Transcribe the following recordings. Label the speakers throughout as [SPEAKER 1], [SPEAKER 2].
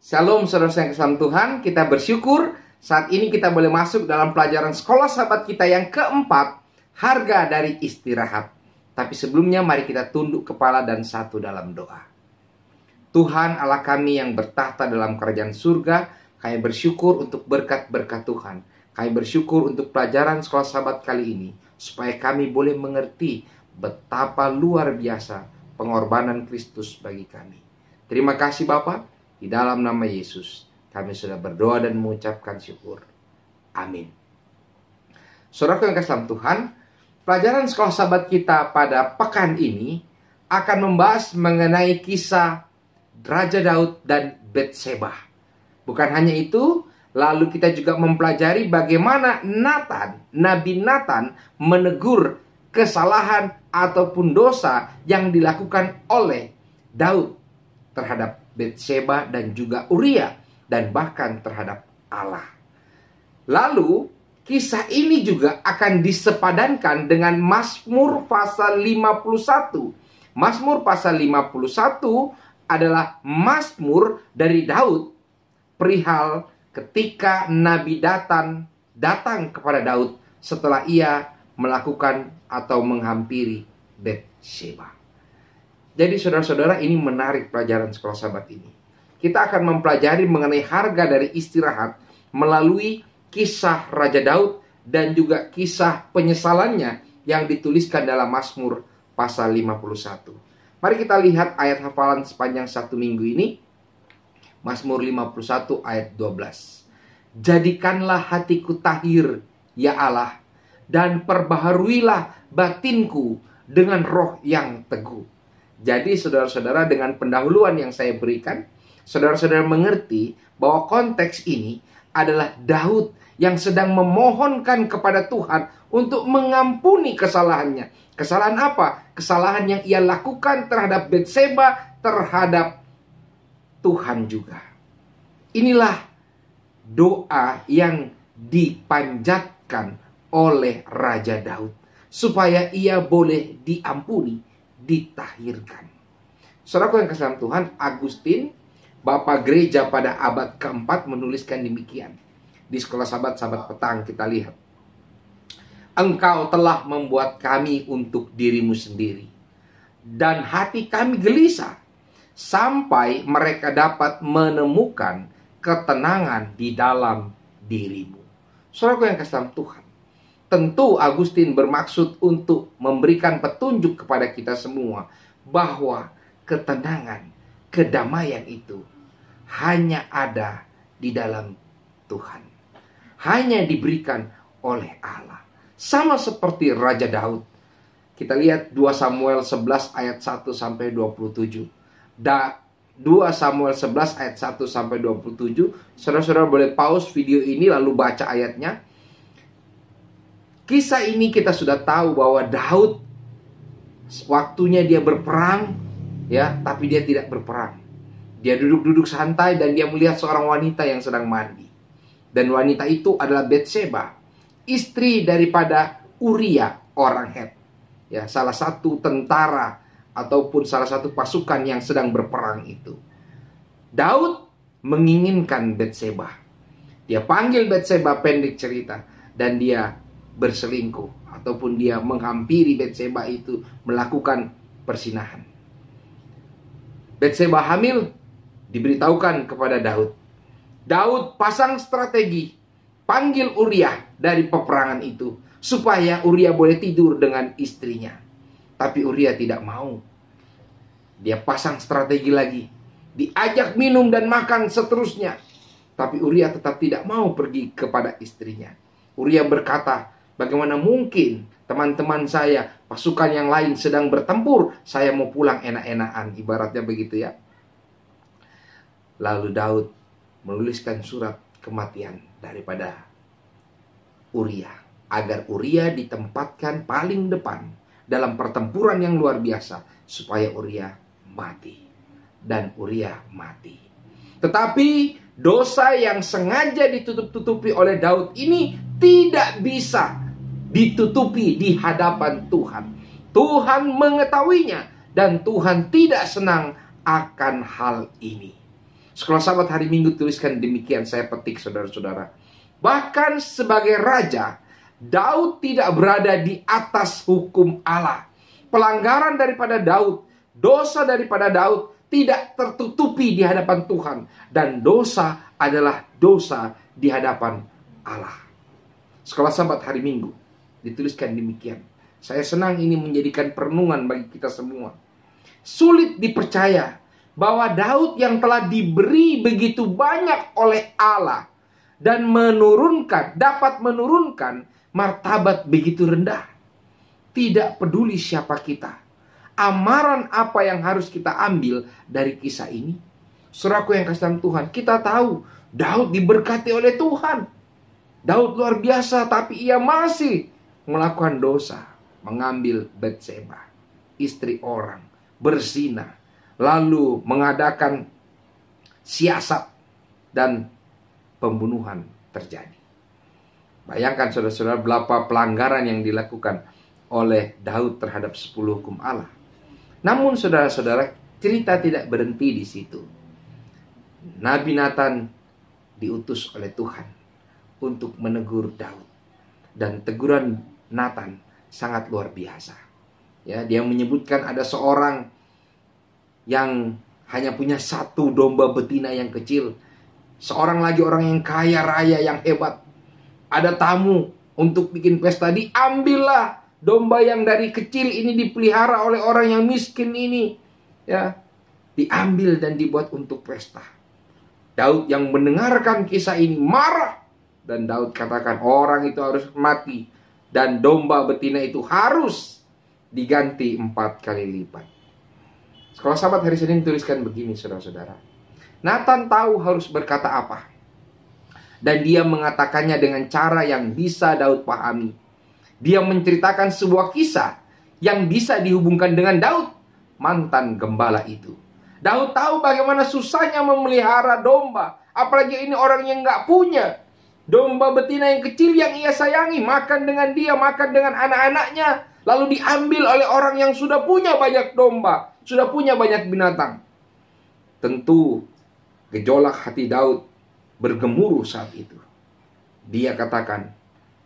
[SPEAKER 1] Shalom saudara yang Tuhan, kita bersyukur saat ini kita boleh masuk dalam pelajaran sekolah sahabat kita yang keempat, harga dari istirahat. Tapi sebelumnya mari kita tunduk kepala dan satu dalam doa. Tuhan Allah kami yang bertahta dalam kerajaan surga, kami bersyukur untuk berkat-berkat Tuhan. Kami bersyukur untuk pelajaran sekolah sahabat kali ini, supaya kami boleh mengerti betapa luar biasa pengorbanan Kristus bagi kami. Terima kasih Bapak, di dalam nama Yesus, kami sudah berdoa dan mengucapkan syukur. Amin. Saudara yang kasih Tuhan, pelajaran sekolah sahabat kita pada pekan ini akan membahas mengenai kisah Raja Daud dan Betseba. Bukan hanya itu, lalu kita juga mempelajari bagaimana Nathan, Nabi Nathan menegur kesalahan ataupun dosa yang dilakukan oleh Daud terhadap Betseba dan juga Uria dan bahkan terhadap Allah. Lalu kisah ini juga akan disepadankan dengan Mazmur pasal 51. Mazmur pasal 51 adalah Mazmur dari Daud perihal ketika Nabi Datan datang kepada Daud setelah ia melakukan atau menghampiri Bethsheba. Jadi saudara-saudara ini menarik pelajaran sekolah sabat ini. Kita akan mempelajari mengenai harga dari istirahat melalui kisah Raja Daud dan juga kisah penyesalannya yang dituliskan dalam Mazmur pasal 51. Mari kita lihat ayat hafalan sepanjang satu minggu ini. Mazmur 51 ayat 12. Jadikanlah hatiku tahir, ya Allah, dan perbaharuilah batinku dengan roh yang teguh. Jadi saudara-saudara dengan pendahuluan yang saya berikan, saudara-saudara mengerti bahwa konteks ini adalah Daud yang sedang memohonkan kepada Tuhan untuk mengampuni kesalahannya. Kesalahan apa? Kesalahan yang ia lakukan terhadap Betseba, terhadap Tuhan juga. Inilah doa yang dipanjatkan oleh Raja Daud supaya ia boleh diampuni ditahirkan. Saudaraku yang kasih Tuhan, Agustin, Bapak gereja pada abad keempat menuliskan demikian. Di sekolah sahabat-sahabat petang kita lihat. Engkau telah membuat kami untuk dirimu sendiri. Dan hati kami gelisah. Sampai mereka dapat menemukan ketenangan di dalam dirimu. Saudaraku yang kasih Tuhan. Tentu Agustin bermaksud untuk memberikan petunjuk kepada kita semua bahwa ketenangan, kedamaian itu hanya ada di dalam Tuhan. Hanya diberikan oleh Allah. Sama seperti Raja Daud. Kita lihat 2 Samuel 11 ayat 1 sampai 27. Da 2 Samuel 11 ayat 1 sampai 27. Saudara-saudara boleh pause video ini lalu baca ayatnya Kisah ini kita sudah tahu bahwa Daud waktunya dia berperang ya, tapi dia tidak berperang. Dia duduk-duduk santai dan dia melihat seorang wanita yang sedang mandi. Dan wanita itu adalah Betseba, istri daripada Uria orang Het. Ya, salah satu tentara ataupun salah satu pasukan yang sedang berperang itu. Daud menginginkan Betseba. Dia panggil Betseba pendek cerita dan dia berselingkuh ataupun dia menghampiri Betseba itu melakukan persinahan. Betseba hamil diberitahukan kepada Daud. Daud pasang strategi, panggil Uria dari peperangan itu supaya Uria boleh tidur dengan istrinya. Tapi Uria tidak mau. Dia pasang strategi lagi, diajak minum dan makan seterusnya. Tapi Uria tetap tidak mau pergi kepada istrinya. Uria berkata, Bagaimana mungkin teman-teman saya, pasukan yang lain sedang bertempur, saya mau pulang enak-enakan, ibaratnya begitu ya. Lalu Daud menuliskan surat kematian daripada Uria agar Uria ditempatkan paling depan dalam pertempuran yang luar biasa supaya Uria mati dan Uria mati. Tetapi dosa yang sengaja ditutup-tutupi oleh Daud ini tidak bisa ditutupi di hadapan Tuhan. Tuhan mengetahuinya dan Tuhan tidak senang akan hal ini. Sekolah sahabat hari Minggu tuliskan demikian saya petik saudara-saudara. Bahkan sebagai raja, Daud tidak berada di atas hukum Allah. Pelanggaran daripada Daud, dosa daripada Daud tidak tertutupi di hadapan Tuhan dan dosa adalah dosa di hadapan Allah. Sekolah sahabat hari Minggu, dituliskan demikian. Saya senang ini menjadikan perenungan bagi kita semua. Sulit dipercaya bahwa Daud yang telah diberi begitu banyak oleh Allah dan menurunkan dapat menurunkan martabat begitu rendah. Tidak peduli siapa kita. Amaran apa yang harus kita ambil dari kisah ini? Suraku yang kasih Tuhan, kita tahu Daud diberkati oleh Tuhan. Daud luar biasa tapi ia masih melakukan dosa, mengambil Betseba, istri orang, bersina, lalu mengadakan siasat dan pembunuhan terjadi. Bayangkan saudara-saudara berapa pelanggaran yang dilakukan oleh Daud terhadap sepuluh hukum Allah. Namun saudara-saudara cerita tidak berhenti di situ. Nabi Nathan diutus oleh Tuhan untuk menegur Daud. Dan teguran Nathan sangat luar biasa. Ya, dia menyebutkan ada seorang yang hanya punya satu domba betina yang kecil. Seorang lagi orang yang kaya raya yang hebat. Ada tamu untuk bikin pesta diambillah domba yang dari kecil ini dipelihara oleh orang yang miskin ini. Ya, diambil dan dibuat untuk pesta. Daud yang mendengarkan kisah ini marah dan Daud katakan orang itu harus mati dan domba betina itu harus diganti empat kali lipat. Sekolah sahabat hari Senin tuliskan begini saudara-saudara. Nathan tahu harus berkata apa. Dan dia mengatakannya dengan cara yang bisa Daud pahami. Dia menceritakan sebuah kisah yang bisa dihubungkan dengan Daud, mantan gembala itu. Daud tahu bagaimana susahnya memelihara domba. Apalagi ini orang yang nggak punya. Domba betina yang kecil yang ia sayangi makan dengan dia, makan dengan anak-anaknya, lalu diambil oleh orang yang sudah punya banyak domba, sudah punya banyak binatang. Tentu gejolak hati Daud bergemuruh saat itu. Dia katakan,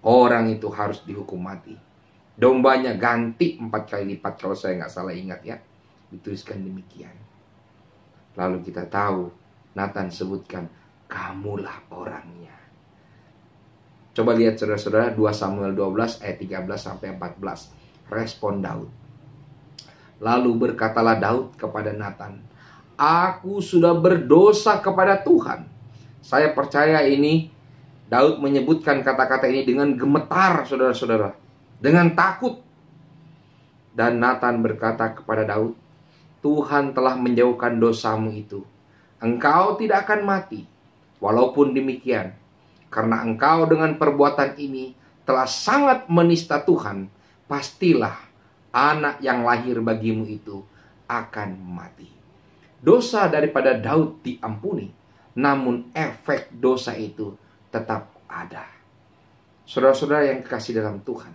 [SPEAKER 1] orang itu harus dihukum mati. Dombanya ganti empat kali lipat kalau saya nggak salah ingat ya. Dituliskan demikian. Lalu kita tahu Nathan sebutkan, kamulah orangnya. Coba lihat saudara-saudara 2 Samuel 12 ayat 13 sampai 14. Respon Daud. Lalu berkatalah Daud kepada Nathan, "Aku sudah berdosa kepada Tuhan." Saya percaya ini Daud menyebutkan kata-kata ini dengan gemetar saudara-saudara, dengan takut. Dan Nathan berkata kepada Daud, "Tuhan telah menjauhkan dosamu itu. Engkau tidak akan mati. Walaupun demikian, karena engkau dengan perbuatan ini telah sangat menista Tuhan, pastilah anak yang lahir bagimu itu akan mati. Dosa daripada Daud diampuni, namun efek dosa itu tetap ada. Saudara-saudara yang kekasih dalam Tuhan,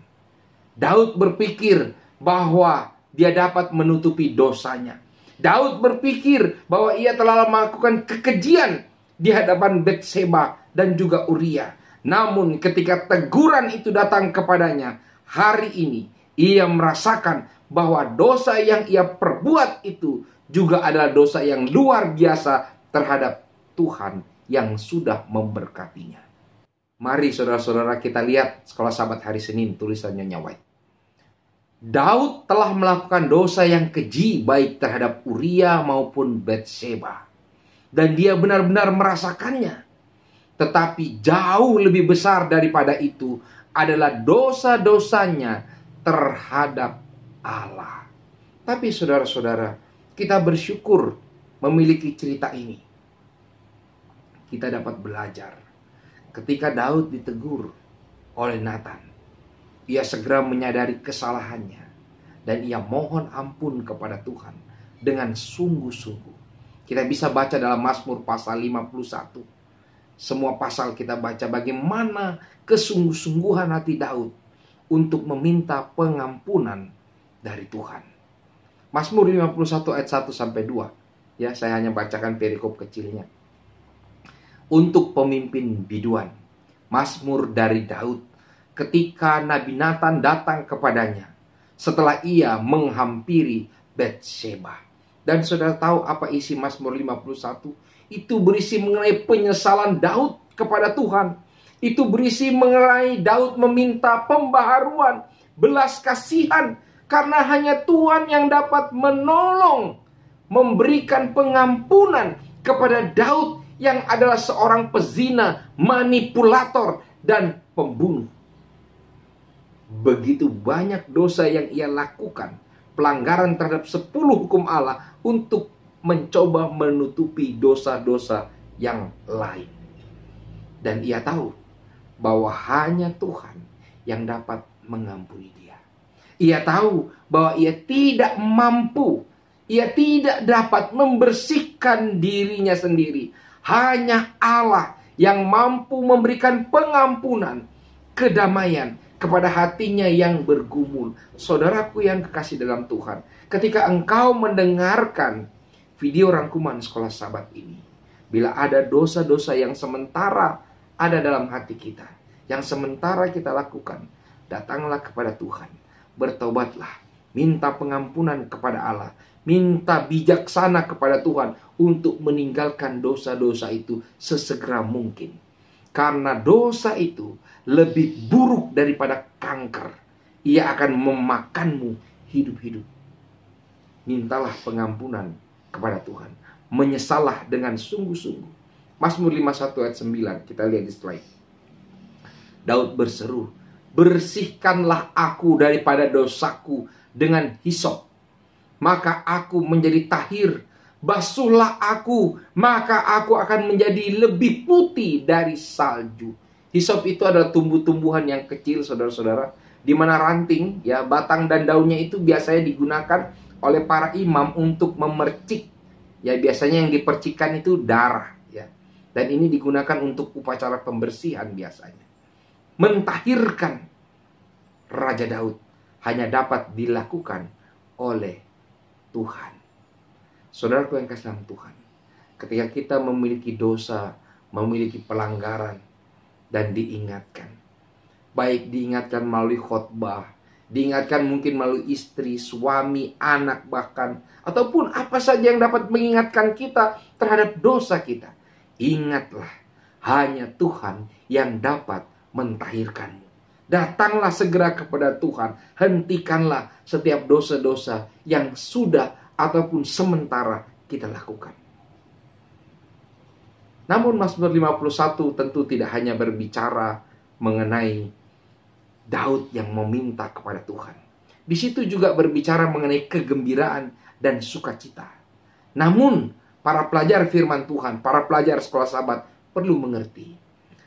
[SPEAKER 1] Daud berpikir bahwa dia dapat menutupi dosanya. Daud berpikir bahwa ia telah melakukan kekejian di hadapan Betseba dan juga Uria. Namun ketika teguran itu datang kepadanya hari ini, ia merasakan bahwa dosa yang ia perbuat itu juga adalah dosa yang luar biasa terhadap Tuhan yang sudah memberkatinya. Mari saudara-saudara kita lihat sekolah sahabat hari Senin tulisannya nyawai. Daud telah melakukan dosa yang keji baik terhadap Uria maupun Betseba. Dan dia benar-benar merasakannya. Tetapi jauh lebih besar daripada itu adalah dosa-dosanya terhadap Allah. Tapi saudara-saudara, kita bersyukur memiliki cerita ini. Kita dapat belajar ketika Daud ditegur oleh Nathan. Ia segera menyadari kesalahannya dan ia mohon ampun kepada Tuhan dengan sungguh-sungguh. Kita bisa baca dalam Mazmur pasal 51 semua pasal kita baca bagaimana kesungguh-sungguhan hati Daud untuk meminta pengampunan dari Tuhan. Mazmur 51 ayat 1 sampai 2. Ya, saya hanya bacakan perikop kecilnya. Untuk pemimpin biduan, Mazmur dari Daud ketika Nabi Nathan datang kepadanya setelah ia menghampiri Sheba. Dan saudara tahu apa isi Mazmur 51? Itu berisi mengenai penyesalan Daud kepada Tuhan. Itu berisi mengenai Daud meminta pembaharuan, belas kasihan karena hanya Tuhan yang dapat menolong memberikan pengampunan kepada Daud yang adalah seorang pezina, manipulator dan pembunuh. Begitu banyak dosa yang ia lakukan, pelanggaran terhadap 10 hukum Allah untuk mencoba menutupi dosa-dosa yang lain. Dan ia tahu bahwa hanya Tuhan yang dapat mengampuni dia. Ia tahu bahwa ia tidak mampu, ia tidak dapat membersihkan dirinya sendiri. Hanya Allah yang mampu memberikan pengampunan, kedamaian kepada hatinya yang bergumul. Saudaraku yang kekasih dalam Tuhan, ketika engkau mendengarkan video rangkuman sekolah sahabat ini. Bila ada dosa-dosa yang sementara ada dalam hati kita, yang sementara kita lakukan, datanglah kepada Tuhan, bertobatlah, minta pengampunan kepada Allah, minta bijaksana kepada Tuhan untuk meninggalkan dosa-dosa itu sesegera mungkin. Karena dosa itu lebih buruk daripada kanker. Ia akan memakanmu hidup-hidup. Mintalah pengampunan kepada Tuhan. Menyesalah dengan sungguh-sungguh. Mazmur 51 ayat 9, kita lihat di slide. Daud berseru, bersihkanlah aku daripada dosaku dengan hisop. Maka aku menjadi tahir, basuhlah aku, maka aku akan menjadi lebih putih dari salju. Hisop itu adalah tumbuh-tumbuhan yang kecil, saudara-saudara, di mana ranting, ya batang dan daunnya itu biasanya digunakan oleh para imam untuk memercik. Ya biasanya yang dipercikan itu darah ya. Dan ini digunakan untuk upacara pembersihan biasanya. Mentahirkan Raja Daud hanya dapat dilakukan oleh Tuhan. Saudaraku yang kasih dalam Tuhan. Ketika kita memiliki dosa, memiliki pelanggaran dan diingatkan. Baik diingatkan melalui khotbah, Diingatkan mungkin melalui istri, suami, anak bahkan. Ataupun apa saja yang dapat mengingatkan kita terhadap dosa kita. Ingatlah, hanya Tuhan yang dapat mentahirkanmu. Datanglah segera kepada Tuhan. Hentikanlah setiap dosa-dosa yang sudah ataupun sementara kita lakukan. Namun Mazmur 51 tentu tidak hanya berbicara mengenai Daud yang meminta kepada Tuhan. Di situ juga berbicara mengenai kegembiraan dan sukacita. Namun, para pelajar firman Tuhan, para pelajar sekolah sahabat perlu mengerti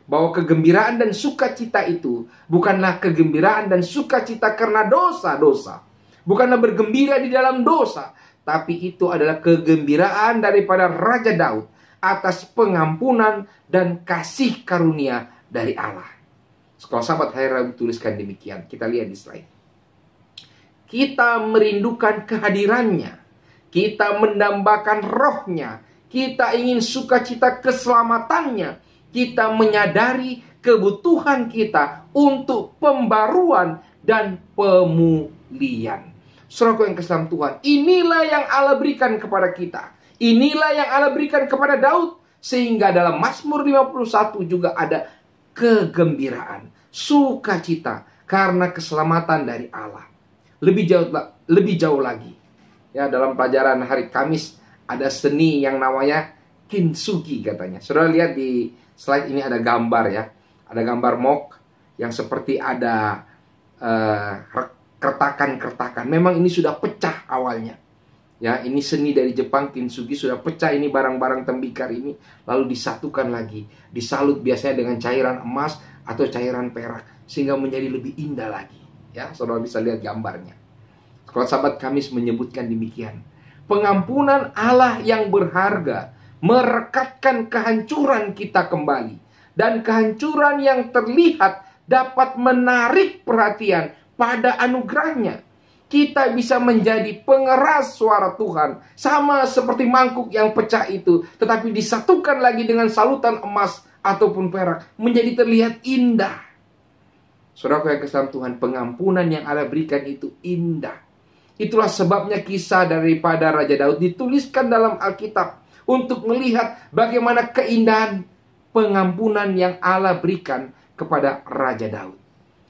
[SPEAKER 1] bahwa kegembiraan dan sukacita itu bukanlah kegembiraan dan sukacita karena dosa-dosa. Bukanlah bergembira di dalam dosa, tapi itu adalah kegembiraan daripada Raja Daud atas pengampunan dan kasih karunia dari Allah. Sekolah sahabat hari Rabu tuliskan demikian. Kita lihat di slide. Kita merindukan kehadirannya. Kita mendambakan rohnya. Kita ingin sukacita keselamatannya. Kita menyadari kebutuhan kita untuk pembaruan dan pemulihan. Saudaraku yang keselam Tuhan, inilah yang Allah berikan kepada kita. Inilah yang Allah berikan kepada Daud. Sehingga dalam Mazmur 51 juga ada kegembiraan, sukacita karena keselamatan dari Allah. Lebih jauh lebih jauh lagi. Ya, dalam pelajaran hari Kamis ada seni yang namanya kintsugi katanya. Saudara lihat di slide ini ada gambar ya. Ada gambar mok yang seperti ada Uh, eh, kertakan -kertakan. Memang ini sudah pecah awalnya. Ya, ini seni dari Jepang kintsugi sudah pecah ini barang-barang tembikar ini lalu disatukan lagi, disalut biasanya dengan cairan emas atau cairan perak sehingga menjadi lebih indah lagi. Ya, Saudara bisa lihat gambarnya. Kalau sahabat Kamis menyebutkan demikian, pengampunan Allah yang berharga merekatkan kehancuran kita kembali dan kehancuran yang terlihat dapat menarik perhatian pada anugerahnya kita bisa menjadi pengeras suara Tuhan. Sama seperti mangkuk yang pecah itu, tetapi disatukan lagi dengan salutan emas ataupun perak, menjadi terlihat indah. Saudaraku yang kesan Tuhan, pengampunan yang Allah berikan itu indah. Itulah sebabnya kisah daripada Raja Daud dituliskan dalam Alkitab untuk melihat bagaimana keindahan pengampunan yang Allah berikan kepada Raja Daud.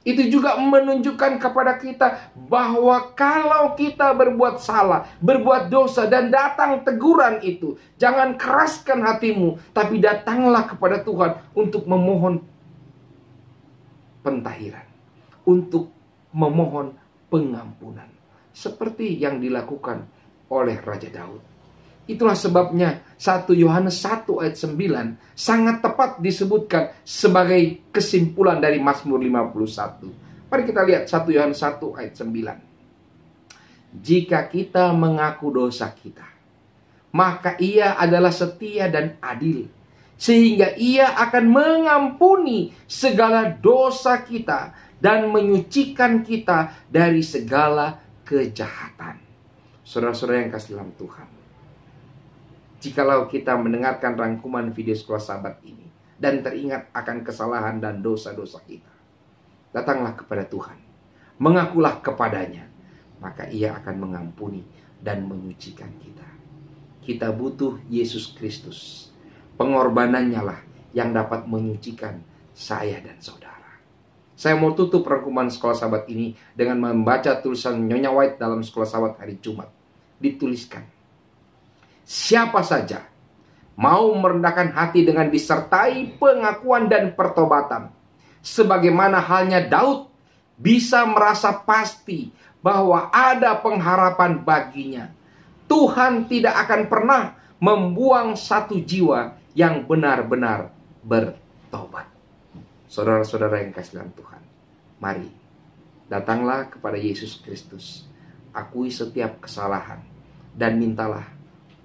[SPEAKER 1] Itu juga menunjukkan kepada kita bahwa kalau kita berbuat salah, berbuat dosa dan datang teguran itu, jangan keraskan hatimu, tapi datanglah kepada Tuhan untuk memohon pentahiran, untuk memohon pengampunan. Seperti yang dilakukan oleh Raja Daud. Itulah sebabnya 1 Yohanes 1 ayat 9 sangat tepat disebutkan sebagai kesimpulan dari Mazmur 51. Mari kita lihat 1 Yohanes 1 ayat 9. Jika kita mengaku dosa kita, maka ia adalah setia dan adil sehingga ia akan mengampuni segala dosa kita dan menyucikan kita dari segala kejahatan. Saudara-saudara yang kasih dalam Tuhan jikalau kita mendengarkan rangkuman video sekolah sahabat ini dan teringat akan kesalahan dan dosa-dosa kita. Datanglah kepada Tuhan, mengakulah kepadanya, maka ia akan mengampuni dan menyucikan kita. Kita butuh Yesus Kristus. Pengorbanannya lah yang dapat menyucikan saya dan saudara. Saya mau tutup rangkuman sekolah sahabat ini dengan membaca tulisan Nyonya White dalam sekolah sahabat hari Jumat. Dituliskan, siapa saja mau merendahkan hati dengan disertai pengakuan dan pertobatan. Sebagaimana halnya Daud bisa merasa pasti bahwa ada pengharapan baginya. Tuhan tidak akan pernah membuang satu jiwa yang benar-benar bertobat. Saudara-saudara yang kasih dalam Tuhan, mari datanglah kepada Yesus Kristus, akui setiap kesalahan, dan mintalah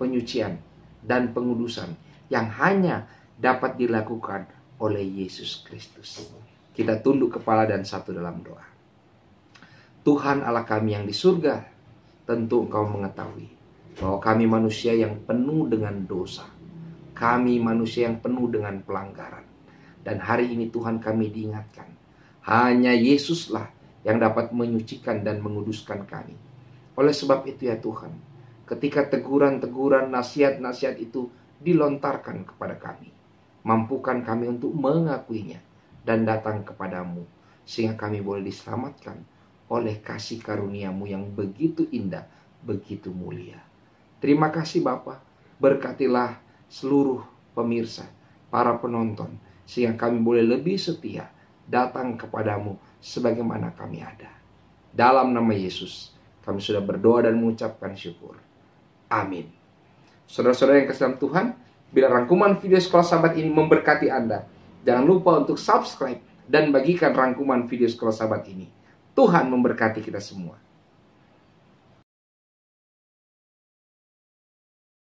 [SPEAKER 1] penyucian dan pengudusan yang hanya dapat dilakukan oleh Yesus Kristus. Kita tunduk kepala dan satu dalam doa. Tuhan Allah kami yang di surga, tentu Engkau mengetahui bahwa kami manusia yang penuh dengan dosa. Kami manusia yang penuh dengan pelanggaran. Dan hari ini Tuhan kami diingatkan, hanya Yesuslah yang dapat menyucikan dan menguduskan kami. Oleh sebab itu ya Tuhan, ketika teguran-teguran nasihat-nasihat itu dilontarkan kepada kami. Mampukan kami untuk mengakuinya dan datang kepadamu sehingga kami boleh diselamatkan oleh kasih karuniamu yang begitu indah, begitu mulia. Terima kasih Bapak, Berkatilah seluruh pemirsa, para penonton sehingga kami boleh lebih setia datang kepadamu sebagaimana kami ada. Dalam nama Yesus, kami sudah berdoa dan mengucapkan syukur. Amin. Saudara-saudara yang kasih dalam Tuhan, bila rangkuman video sekolah sahabat ini memberkati Anda, jangan lupa untuk subscribe dan bagikan rangkuman video sekolah sahabat ini. Tuhan memberkati kita semua.